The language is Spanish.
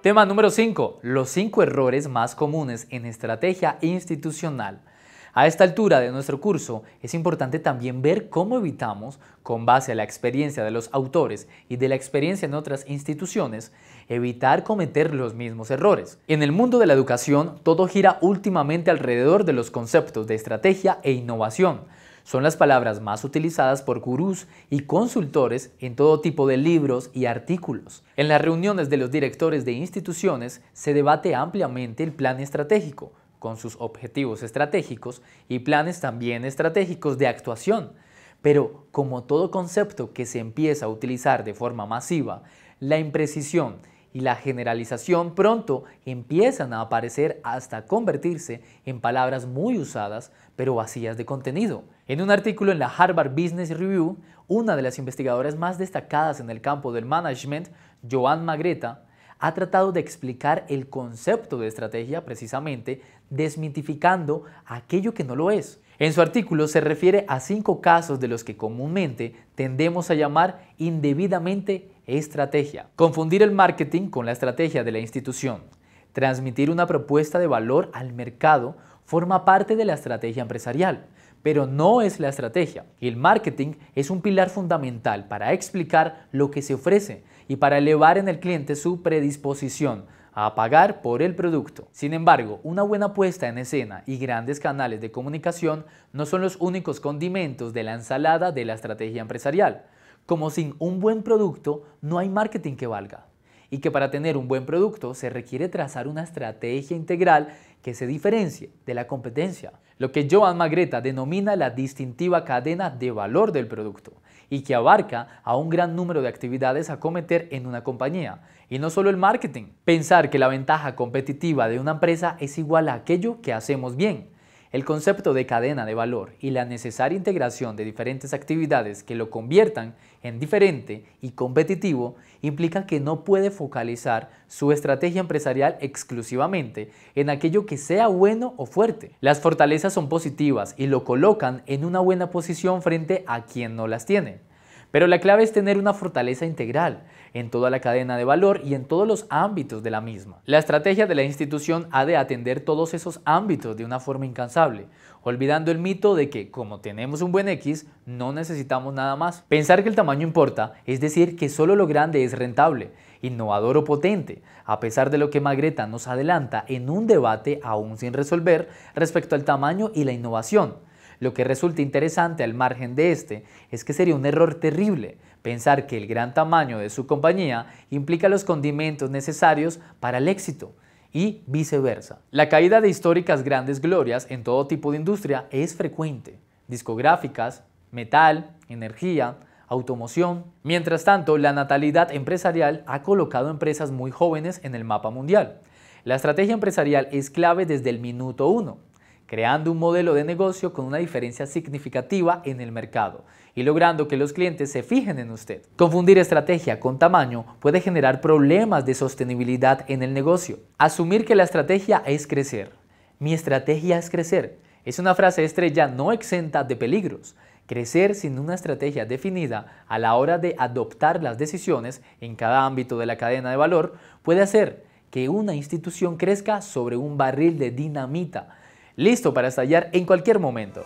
Tema número 5. Los 5 errores más comunes en estrategia institucional. A esta altura de nuestro curso es importante también ver cómo evitamos, con base a la experiencia de los autores y de la experiencia en otras instituciones, evitar cometer los mismos errores. En el mundo de la educación, todo gira últimamente alrededor de los conceptos de estrategia e innovación son las palabras más utilizadas por gurús y consultores en todo tipo de libros y artículos. En las reuniones de los directores de instituciones se debate ampliamente el plan estratégico, con sus objetivos estratégicos y planes también estratégicos de actuación. Pero como todo concepto que se empieza a utilizar de forma masiva, la imprecisión y la generalización pronto empiezan a aparecer hasta convertirse en palabras muy usadas pero vacías de contenido. En un artículo en la Harvard Business Review, una de las investigadoras más destacadas en el campo del management, Joan Magreta, ha tratado de explicar el concepto de estrategia precisamente desmitificando aquello que no lo es. En su artículo se refiere a cinco casos de los que comúnmente tendemos a llamar indebidamente Estrategia. Confundir el marketing con la estrategia de la institución. Transmitir una propuesta de valor al mercado forma parte de la estrategia empresarial, pero no es la estrategia. El marketing es un pilar fundamental para explicar lo que se ofrece y para elevar en el cliente su predisposición a pagar por el producto. Sin embargo, una buena puesta en escena y grandes canales de comunicación no son los únicos condimentos de la ensalada de la estrategia empresarial como sin un buen producto no hay marketing que valga. Y que para tener un buen producto se requiere trazar una estrategia integral que se diferencie de la competencia. Lo que Joan Magreta denomina la distintiva cadena de valor del producto y que abarca a un gran número de actividades a cometer en una compañía. Y no solo el marketing. Pensar que la ventaja competitiva de una empresa es igual a aquello que hacemos bien el concepto de cadena de valor y la necesaria integración de diferentes actividades que lo conviertan en diferente y competitivo implica que no puede focalizar su estrategia empresarial exclusivamente en aquello que sea bueno o fuerte. Las fortalezas son positivas y lo colocan en una buena posición frente a quien no las tiene. Pero la clave es tener una fortaleza integral en toda la cadena de valor y en todos los ámbitos de la misma. La estrategia de la institución ha de atender todos esos ámbitos de una forma incansable, olvidando el mito de que como tenemos un buen X, no necesitamos nada más. Pensar que el tamaño importa, es decir, que solo lo grande es rentable, innovador o potente, a pesar de lo que Magreta nos adelanta en un debate aún sin resolver respecto al tamaño y la innovación lo que resulta interesante al margen de este es que sería un error terrible pensar que el gran tamaño de su compañía implica los condimentos necesarios para el éxito y viceversa. La caída de históricas grandes glorias en todo tipo de industria es frecuente. Discográficas, metal, energía, automoción. Mientras tanto, la natalidad empresarial ha colocado empresas muy jóvenes en el mapa mundial. La estrategia empresarial es clave desde el minuto uno creando un modelo de negocio con una diferencia significativa en el mercado y logrando que los clientes se fijen en usted. Confundir estrategia con tamaño puede generar problemas de sostenibilidad en el negocio. Asumir que la estrategia es crecer. Mi estrategia es crecer. Es una frase estrella no exenta de peligros. Crecer sin una estrategia definida a la hora de adoptar las decisiones en cada ámbito de la cadena de valor puede hacer que una institución crezca sobre un barril de dinamita, listo para estallar en cualquier momento.